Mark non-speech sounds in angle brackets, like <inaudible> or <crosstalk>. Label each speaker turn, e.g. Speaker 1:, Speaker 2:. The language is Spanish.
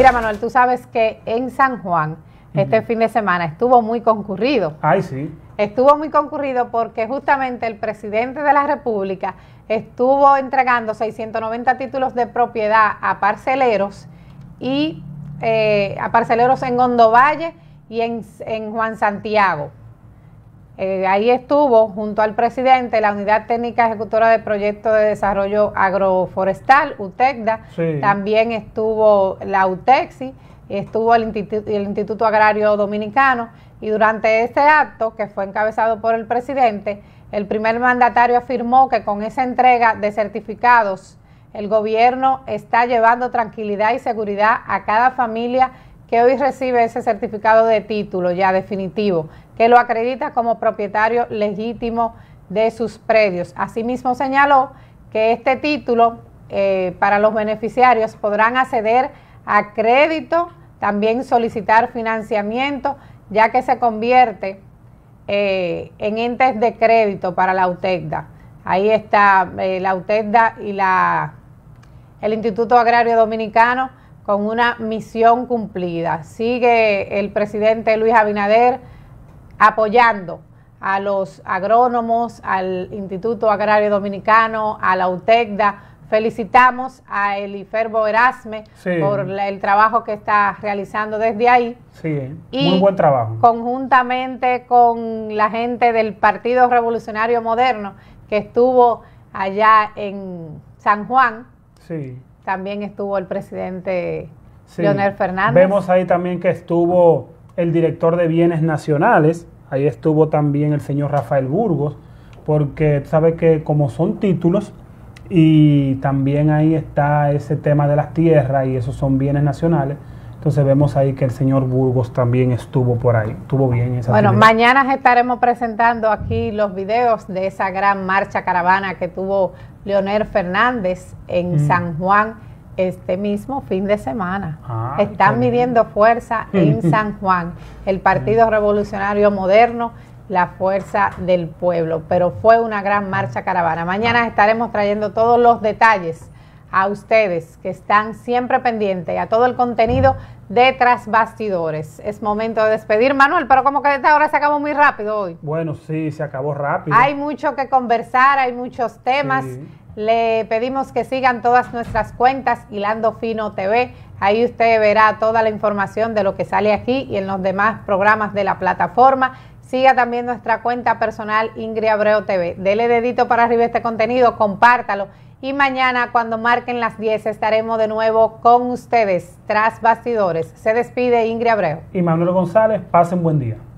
Speaker 1: Mira, Manuel, tú sabes que en San Juan este fin de semana estuvo muy concurrido. Ay, sí. Estuvo muy concurrido porque justamente el presidente de la República estuvo entregando 690 títulos de propiedad a parceleros y eh, a parceleros en Gondovalle y en Juan Santiago. Eh, ahí estuvo junto al presidente la Unidad Técnica Ejecutora de Proyecto de Desarrollo Agroforestal, UTECDA. También estuvo la UTEXI, estuvo el Instituto, el Instituto Agrario Dominicano. Y durante este acto, que fue encabezado por el presidente, el primer mandatario afirmó que con esa entrega de certificados, el gobierno está llevando tranquilidad y seguridad a cada familia que hoy recibe ese certificado de título ya definitivo, que lo acredita como propietario legítimo de sus predios. Asimismo señaló que este título eh, para los beneficiarios podrán acceder a crédito, también solicitar financiamiento, ya que se convierte eh, en entes de crédito para la UTECDA. Ahí está eh, la UTECDA y la, el Instituto Agrario Dominicano con una misión cumplida. Sigue el presidente Luis Abinader apoyando a los agrónomos, al Instituto Agrario Dominicano, a la UTECDA. Felicitamos a Eliferbo Erasme por el trabajo que está realizando desde ahí.
Speaker 2: Sí, y muy buen trabajo.
Speaker 1: Conjuntamente con la gente del Partido Revolucionario Moderno que estuvo allá en San Juan. Sí. También estuvo el presidente Leonel Fernández. Vemos ahí
Speaker 2: también que estuvo el director de bienes nacionales, ahí estuvo también el señor Rafael Burgos, porque sabe que como son títulos, y también ahí está ese tema de las tierras y esos son bienes nacionales. Entonces vemos ahí que el señor Burgos también estuvo por ahí, estuvo bien esa Bueno,
Speaker 1: mañana estaremos presentando aquí los videos de esa gran marcha caravana que tuvo Leonel Fernández en mm. San Juan este mismo fin de semana. Ah, Están midiendo fuerza en <laughs> San Juan, el Partido Revolucionario Moderno, la fuerza del pueblo. Pero fue una gran marcha caravana. Mañana estaremos trayendo todos los detalles a ustedes que están siempre pendientes a todo el contenido de Tras Bastidores. Es momento de despedir, Manuel, pero como que esta hora se acabó muy rápido hoy.
Speaker 2: Bueno, sí, se acabó rápido. Hay
Speaker 1: mucho que conversar, hay muchos temas. Le pedimos que sigan todas nuestras cuentas, Hilando Fino TV. Ahí usted verá toda la información de lo que sale aquí y en los demás programas de la plataforma. Siga también nuestra cuenta personal Ingrid Abreu TV. Dele dedito para arriba este contenido, compártalo y mañana cuando marquen las 10 estaremos de nuevo con ustedes tras bastidores. Se despide Ingrid Abreu.
Speaker 2: Y Manuel González, pasen buen día.